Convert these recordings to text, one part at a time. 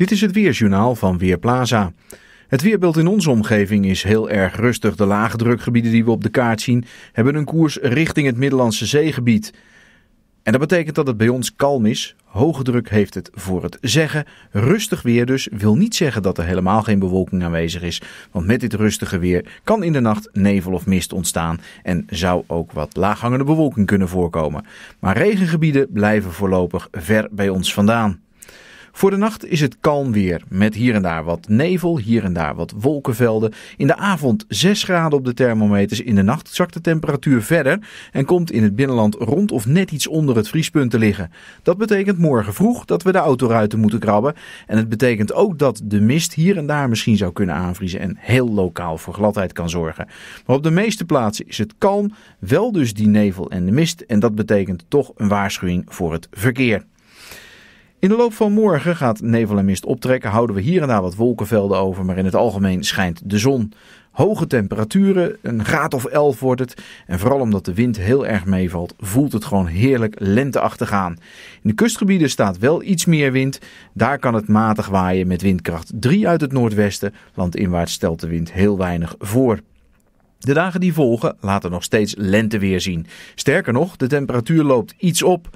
Dit is het Weersjournaal van Weerplaza. Het weerbeeld in onze omgeving is heel erg rustig. De lage drukgebieden die we op de kaart zien hebben een koers richting het Middellandse zeegebied. En dat betekent dat het bij ons kalm is. Hoge druk heeft het voor het zeggen. Rustig weer dus wil niet zeggen dat er helemaal geen bewolking aanwezig is. Want met dit rustige weer kan in de nacht nevel of mist ontstaan. En zou ook wat laaghangende bewolking kunnen voorkomen. Maar regengebieden blijven voorlopig ver bij ons vandaan. Voor de nacht is het kalm weer, met hier en daar wat nevel, hier en daar wat wolkenvelden. In de avond 6 graden op de thermometers, in de nacht zakt de temperatuur verder en komt in het binnenland rond of net iets onder het vriespunt te liggen. Dat betekent morgen vroeg dat we de autoruiten moeten krabben en het betekent ook dat de mist hier en daar misschien zou kunnen aanvriezen en heel lokaal voor gladheid kan zorgen. Maar op de meeste plaatsen is het kalm, wel dus die nevel en de mist en dat betekent toch een waarschuwing voor het verkeer. In de loop van morgen gaat nevel en mist optrekken. Houden we hier en daar wat wolkenvelden over, maar in het algemeen schijnt de zon. Hoge temperaturen, een graad of 11 wordt het. En vooral omdat de wind heel erg meevalt, voelt het gewoon heerlijk lenteachtig aan. In de kustgebieden staat wel iets meer wind. Daar kan het matig waaien met windkracht 3 uit het noordwesten. Landinwaarts stelt de wind heel weinig voor. De dagen die volgen laten nog steeds lenteweer zien. Sterker nog, de temperatuur loopt iets op.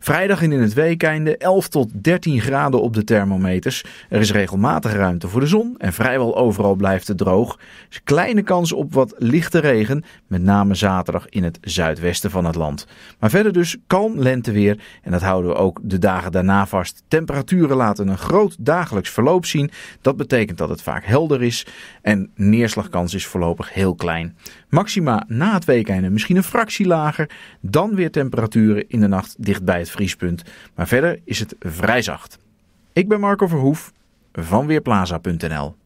Vrijdag in het weekende 11 tot 13 graden op de thermometers. Er is regelmatig ruimte voor de zon en vrijwel overal blijft het droog. Dus kleine kans op wat lichte regen, met name zaterdag in het zuidwesten van het land. Maar verder dus kalm lenteweer en dat houden we ook de dagen daarna vast. Temperaturen laten een groot dagelijks verloop zien. Dat betekent dat het vaak helder is en neerslagkans is voorlopig heel klein. Maxima na het weekende misschien een fractie lager. Dan weer temperaturen in de nacht dicht bij het vriespunt. Maar verder is het vrij zacht. Ik ben Marco Verhoef van Weerplaza.nl